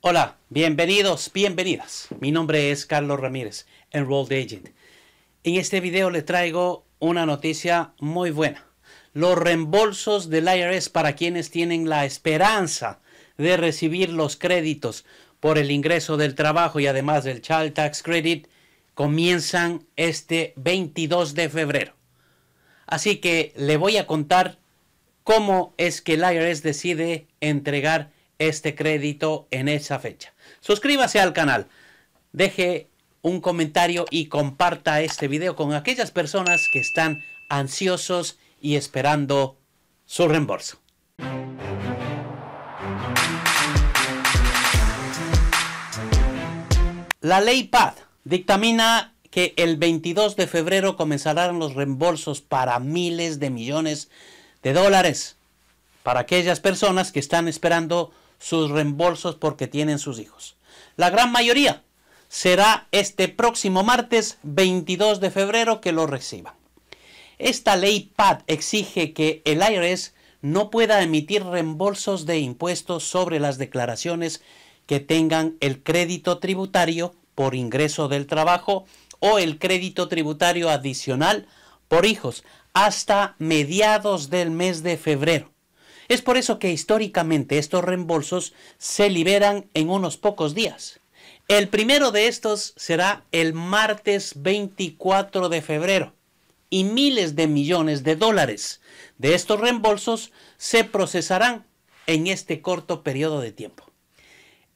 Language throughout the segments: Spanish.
Hola, bienvenidos, bienvenidas. Mi nombre es Carlos Ramírez, Enrolled Agent. En este video le traigo una noticia muy buena. Los reembolsos del IRS para quienes tienen la esperanza de recibir los créditos por el ingreso del trabajo y además del Child Tax Credit comienzan este 22 de febrero. Así que le voy a contar cómo es que el IRS decide entregar este crédito en esa fecha. Suscríbase al canal, deje un comentario y comparta este video con aquellas personas que están ansiosos y esperando su reembolso. La ley PAD dictamina que el 22 de febrero comenzarán los reembolsos para miles de millones de dólares para aquellas personas que están esperando sus reembolsos porque tienen sus hijos. La gran mayoría será este próximo martes 22 de febrero que lo reciban. Esta ley PAD exige que el IRS no pueda emitir reembolsos de impuestos sobre las declaraciones que tengan el crédito tributario por ingreso del trabajo o el crédito tributario adicional por hijos hasta mediados del mes de febrero. Es por eso que históricamente estos reembolsos se liberan en unos pocos días. El primero de estos será el martes 24 de febrero y miles de millones de dólares de estos reembolsos se procesarán en este corto periodo de tiempo.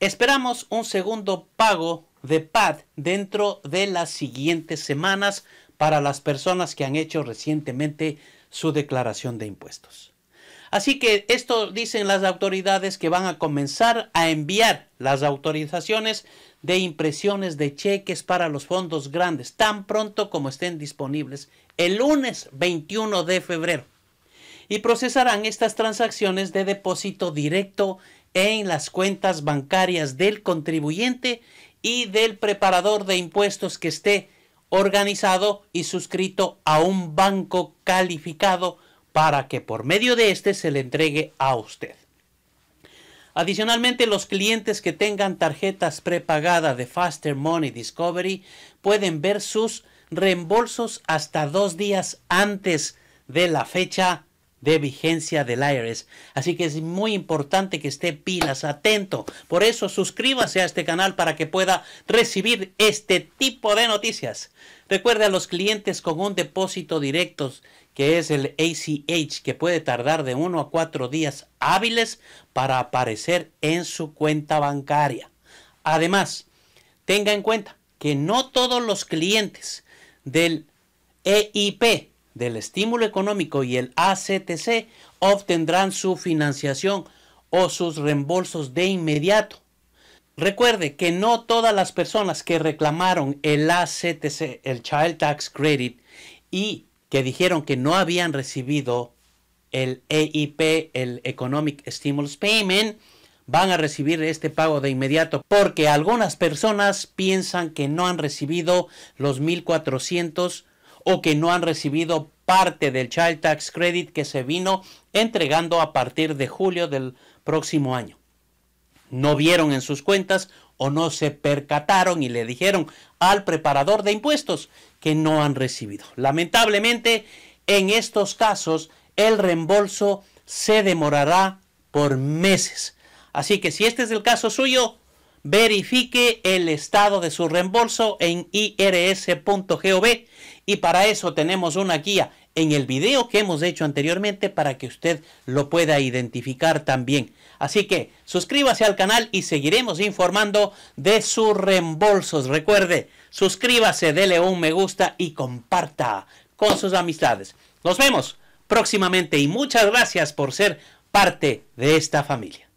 Esperamos un segundo pago de PAD dentro de las siguientes semanas para las personas que han hecho recientemente su declaración de impuestos. Así que esto dicen las autoridades que van a comenzar a enviar las autorizaciones de impresiones de cheques para los fondos grandes tan pronto como estén disponibles el lunes 21 de febrero y procesarán estas transacciones de depósito directo en las cuentas bancarias del contribuyente y del preparador de impuestos que esté organizado y suscrito a un banco calificado para que por medio de éste se le entregue a usted. Adicionalmente, los clientes que tengan tarjetas prepagadas de Faster Money Discovery pueden ver sus reembolsos hasta dos días antes de la fecha de vigencia del IRS. Así que es muy importante que esté pilas, atento. Por eso suscríbase a este canal para que pueda recibir este tipo de noticias. Recuerde a los clientes con un depósito directo que es el ACH que puede tardar de 1 a 4 días hábiles para aparecer en su cuenta bancaria. Además, tenga en cuenta que no todos los clientes del EIP del estímulo económico y el ACTC obtendrán su financiación o sus reembolsos de inmediato. Recuerde que no todas las personas que reclamaron el ACTC, el Child Tax Credit, y que dijeron que no habían recibido el EIP, el Economic Stimulus Payment, van a recibir este pago de inmediato porque algunas personas piensan que no han recibido los 1400 o que no han recibido parte del Child Tax Credit que se vino entregando a partir de julio del próximo año. No vieron en sus cuentas o no se percataron y le dijeron al preparador de impuestos que no han recibido. Lamentablemente, en estos casos, el reembolso se demorará por meses. Así que si este es el caso suyo, verifique el estado de su reembolso en irs.gov y para eso tenemos una guía en el video que hemos hecho anteriormente para que usted lo pueda identificar también. Así que suscríbase al canal y seguiremos informando de sus reembolsos. Recuerde, suscríbase, dele un me gusta y comparta con sus amistades. Nos vemos próximamente y muchas gracias por ser parte de esta familia.